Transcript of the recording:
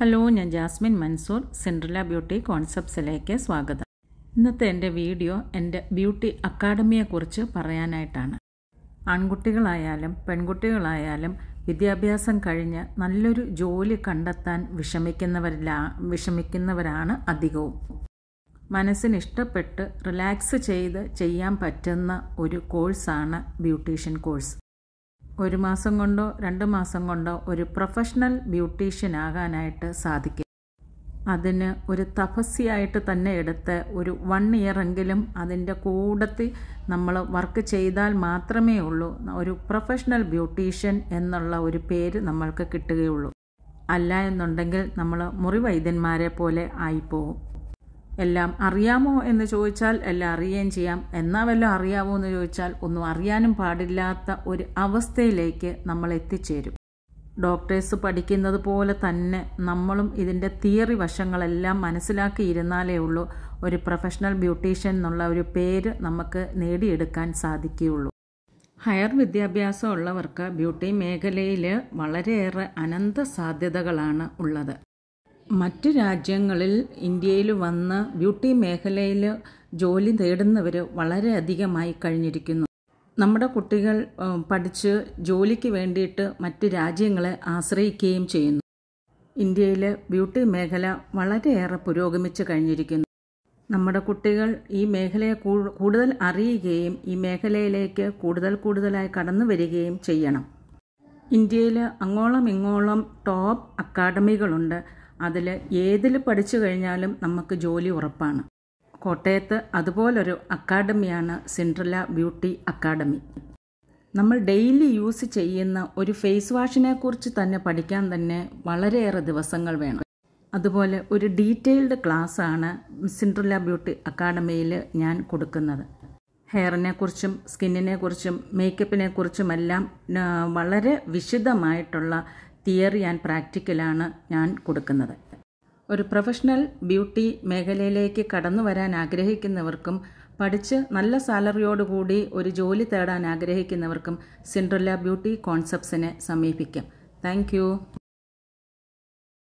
hello ഞാൻ Jasmin Mansoor Cinderella beauty കോൺസെപ്റ്റ്സിലേക്ക് സ്വാഗതം ഇന്നത്തെ എൻ്റെ വീഡിയോ എൻ്റെ ബ്യൂട്ടി അക്കാഡമിയെക്കുറിച്ച് പറയാനായിട്ടാണ് ആൺകുട്ടികളായാലും പെൺകുട്ടികളായാലും വിദ്യാഭ്യാസം കഴിഞ്ഞ് നല്ലൊരു ജോലി കണ്ടെത്താൻ വിഷമിക്കുന്നവരില്ല വിഷമിക്കുന്നവരാണ് അധികവും മനസ്സിന് ഇഷ്ടപ്പെട്ട് റിലാക്സ് ചെയ്ത് ചെയ്യാൻ പറ്റുന്ന ഒരു കോഴ്സാണ് ബ്യൂട്ടീഷ്യൻ കോഴ്സ് ഒരു മാസം കൊണ്ടോ രണ്ട് മാസം കൊണ്ടോ ഒരു പ്രൊഫഷണൽ ബ്യൂട്ടീഷ്യൻ ആകാനായിട്ട് സാധിക്കും അതിന് ഒരു തപസ്യായിട്ട് തന്നെ എടുത്ത് ഒരു വൺ ഇയറെങ്കിലും അതിൻ്റെ കൂടത്തിൽ നമ്മൾ വർക്ക് ചെയ്താൽ മാത്രമേ ഉള്ളൂ ഒരു പ്രൊഫഷണൽ ബ്യൂട്ടീഷ്യൻ എന്നുള്ള ഒരു പേര് നമ്മൾക്ക് കിട്ടുകയുള്ളൂ അല്ല എന്നുണ്ടെങ്കിൽ നമ്മൾ മുറിവൈദ്യന്മാരെ പോലെ ആയിപ്പോവും എല്ലാം അറിയാമോ എന്ന് ചോദിച്ചാൽ എല്ലാം അറിയുകയും ചെയ്യാം എന്നാൽ വല്ലതും അറിയാമോ എന്ന് ചോദിച്ചാൽ ഒന്നും അറിയാനും പാടില്ലാത്ത ഒരു അവസ്ഥയിലേക്ക് നമ്മൾ എത്തിച്ചേരും ഡോക്ടേഴ്സ് പഠിക്കുന്നത് പോലെ തന്നെ നമ്മളും ഇതിൻ്റെ തിയറി വശങ്ങളെല്ലാം മനസ്സിലാക്കിയിരുന്നാലേ ഉള്ളൂ ഒരു പ്രൊഫഷണൽ ബ്യൂട്ടീഷ്യൻ എന്നുള്ള ഒരു പേര് നമുക്ക് നേടിയെടുക്കാൻ സാധിക്കുകയുള്ളൂ ഹയർ വിദ്യാഭ്യാസം ഉള്ളവർക്ക് ബ്യൂട്ടി മേഖലയിൽ വളരെയേറെ അനന്ത സാധ്യതകളാണ് ഉള്ളത് മറ്റ് രാജ്യങ്ങളിൽ ഇന്ത്യയിൽ വന്ന് ബ്യൂട്ടി മേഖലയിൽ ജോലി നേടുന്നവർ വളരെ അധികമായി കഴിഞ്ഞിരിക്കുന്നു നമ്മുടെ കുട്ടികൾ പഠിച്ച് ജോലിക്ക് വേണ്ടിയിട്ട് മറ്റ് രാജ്യങ്ങളെ ആശ്രയിക്കുകയും ചെയ്യുന്നു ഇന്ത്യയിലെ ബ്യൂട്ടി മേഖല വളരെയേറെ പുരോഗമിച്ചു കഴിഞ്ഞിരിക്കുന്നു നമ്മുടെ കുട്ടികൾ ഈ മേഖലയെ കൂടുതൽ അറിയുകയും ഈ മേഖലയിലേക്ക് കൂടുതൽ കൂടുതലായി കടന്നു വരികയും ചെയ്യണം ഇന്ത്യയിൽ അങ്ങോളം ഇങ്ങോളം ടോപ്പ് അക്കാഡമികളുണ്ട് അതിൽ ഏതിൽ പഠിച്ചു കഴിഞ്ഞാലും നമുക്ക് ജോലി ഉറപ്പാണ് കോട്ടയത്ത് അതുപോലൊരു അക്കാഡമിയാണ് സിൻഡ്രല ബ്യൂട്ടി അക്കാഡമി നമ്മൾ ഡെയിലി യൂസ് ചെയ്യുന്ന ഒരു ഫേസ് വാഷിനെക്കുറിച്ച് തന്നെ പഠിക്കാൻ തന്നെ വളരെയേറെ ദിവസങ്ങൾ വേണം അതുപോലെ ഒരു ഡീറ്റെയിൽഡ് ക്ലാസ്സാണ് സിൻഡ്രല ബ്യൂട്ടി അക്കാഡമിയിൽ ഞാൻ കൊടുക്കുന്നത് ഹെയറിനെക്കുറിച്ചും സ്കിന്നിനെക്കുറിച്ചും മേക്കപ്പിനെക്കുറിച്ചുമെല്ലാം വളരെ വിശദമായിട്ടുള്ള തിയറി ആൻഡ് പ്രാക്ടിക്കലാണ് ഞാൻ കൊടുക്കുന്നത് ഒരു പ്രൊഫഷണൽ ബ്യൂട്ടി മേഖലയിലേക്ക് കടന്നു വരാൻ ആഗ്രഹിക്കുന്നവർക്കും പഠിച്ച് നല്ല സാലറിയോടുകൂടി ഒരു ജോലി തേടാൻ ആഗ്രഹിക്കുന്നവർക്കും സിൻഡ്രല്ല ബ്യൂട്ടി കോൺസെപ്റ്റ്സിനെ സമീപിക്കാം താങ്ക്